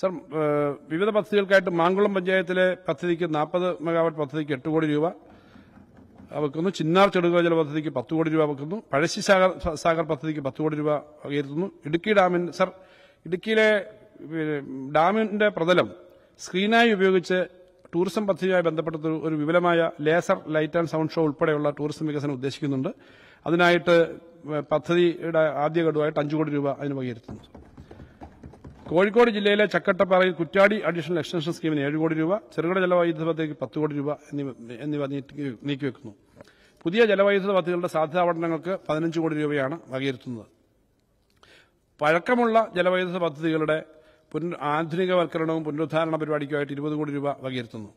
sir വിവിധ പദ്ധതികൾക്കായിട്ട് മാങ്കുളം പഞ്ചായത്തിലെ പദ്ധതിക്ക് നാൽപ്പത് മെഗാവാട്ട് പദ്ധതിക്ക് എട്ട് കോടി രൂപ വെക്കുന്നു ചിന്നാർ ചെടുകുവജല പദ്ധതിക്ക് പത്ത് കോടി രൂപ വെക്കുന്നു പഴശ്ശി സാഗർ സാഗർ പദ്ധതിക്ക് പത്ത് കോടി രൂപ വകയിരുത്തുന്നു ഇടുക്കി ഡാമിൻ സർ ഇടുക്കിയിലെ ഡാമിന്റെ പ്രതലം സ്ക്രീനായി ഉപയോഗിച്ച് ടൂറിസം പദ്ധതിയുമായി ബന്ധപ്പെട്ട ഒരു വിപുലമായ laser light and sound show ഉൾപ്പെടെയുള്ള ടൂറിസം വികസനം ഉദ്ദേശിക്കുന്നുണ്ട് അതിനായിട്ട് പദ്ധതിയുടെ ആദ്യ അഞ്ചു കോടി രൂപ അതിന് വകയിരുത്തുന്നു കോഴിക്കോട് ജില്ലയിലെ ചക്കട്ടപ്പാറയിൽ കുറ്റാടി അഡീഷണൽ എക്സ്റ്റൻഷൻ സ്കീമിന് ഏഴ് കോടി രൂപ ചെറുകിട ജലവൈദ്യുത പദ്ധതിക്ക് പത്ത് കോടി രൂപ എന്നിവ നീക്കിവെക്കുന്നു പുതിയ ജലവൈദ്യുത പദ്ധതികളുടെ സാധ്യതാപഠനങ്ങൾക്ക് പതിനഞ്ച് കോടി രൂപയാണ് വകയിരുത്തുന്നത് പഴക്കമുള്ള ജലവൈദ്യുത പദ്ധതികളുടെ ആധുനികവൽക്കരണവും പുനരുദ്ധാരണ പരിപാടിക്കുമായിട്ട് ഇരുപത് കോടി രൂപ വകയിരുത്തുന്നു